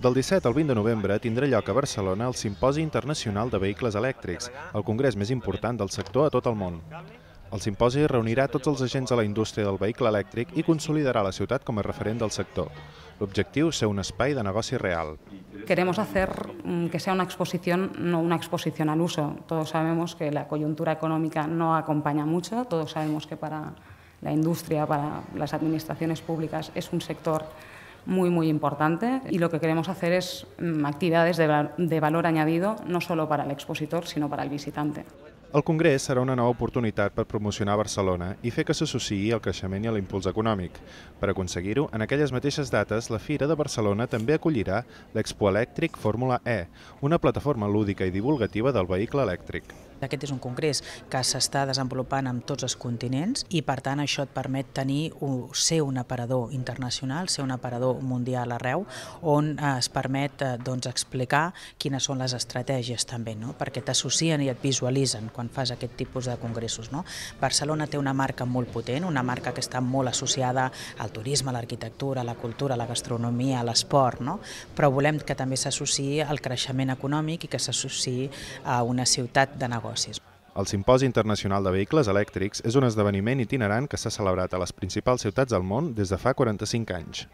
Del 17 al 20 de novembre tindrà lloc a Barcelona el Simposi Internacional de Vehicles Elèctrics, el congrés més important del sector a tot el món. El simposi reunirà tots els agents de la indústria del vehicle elèctric i consolidarà la ciutat com a referent del sector. L'objectiu és ser un espai de negoci real. Queremos hacer mm, que sea una exposición, no una exposición al uso. Todos sabemos que la coyuntura económica no acompaña mucho, todos sabemos que para la industria, para las administraciones públicas es un sector muy, muy importante y lo que queremos hacer es mm, actividades de, de valor añadido, no solo para el expositor, sino para el visitante. El Congrés serà una nova oportunitat per promocionar Barcelona i fer que s'associï al creixement i a l'impuls econòmic. Per aconseguir-ho, en aquelles mateixes dates, la Fira de Barcelona també acollirà l'Expo Elèctric Fórmula E, una plataforma lúdica i divulgativa del vehicle elèctric. Aquest és un congrés que s'està desenvolupant en tots els continents i, per tant, això et permet tenir ser un aparador internacional, ser un aparador mundial arreu, on eh, es permet eh, doncs, explicar quines són les estratègies també, no? perquè t'associen i et visualitzen quan quan fas aquest tipus de congressos. No? Barcelona té una marca molt potent, una marca que està molt associada al turisme, a l'arquitectura, a la cultura, a la gastronomia, a l'esport, no? però volem que també s'associï al creixement econòmic i que s'associï a una ciutat de negocis. El Simposi Internacional de Vehicles Elèctrics és un esdeveniment itinerant que s'ha celebrat a les principals ciutats del món des de fa 45 anys.